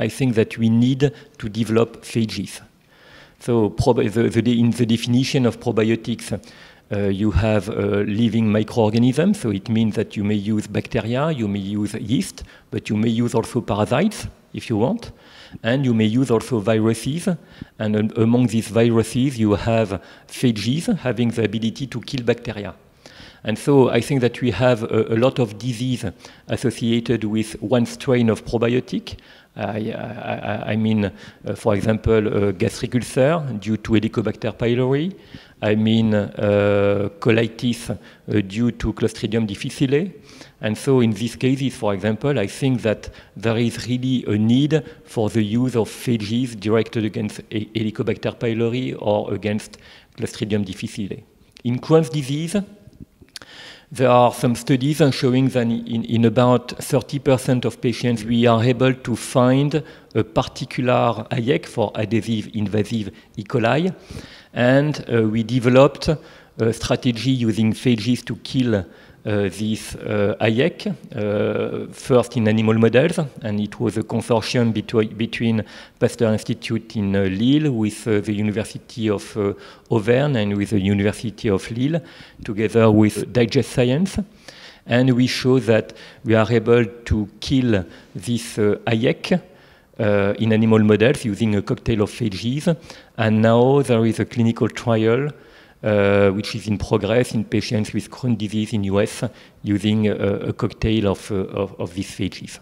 I think that we need to develop phages. So the, the, in the definition of probiotics, uh, you have uh, living microorganisms, so it means that you may use bacteria, you may use yeast, but you may use also parasites if you want, and you may use also viruses. And um, among these viruses, you have phages having the ability to kill bacteria. And so I think that we have a, a lot of disease associated with one strain of probiotic. I, I, I mean, uh, for example, uh, gastric ulcer due to Helicobacter pylori. I mean, uh, colitis uh, due to Clostridium difficile. And so in these cases, for example, I think that there is really a need for the use of phages directed against Helicobacter pylori or against Clostridium difficile. In Crohn's disease, there are some studies showing that in, in about 30% of patients, we are able to find a particular IEC for adhesive invasive E. coli. And uh, we developed strategy using phages to kill uh, this uh, uh, first in animal models, and it was a consortium between Pasteur Institute in uh, Lille with uh, the University of uh, Auvergne and with the University of Lille, together with Digest Science. And we show that we are able to kill this Hayek in animal models using a cocktail of phages. And now there is a clinical trial uh, which is in progress in patients with Crohn's disease in US using a, a cocktail of, uh, of, of these phages.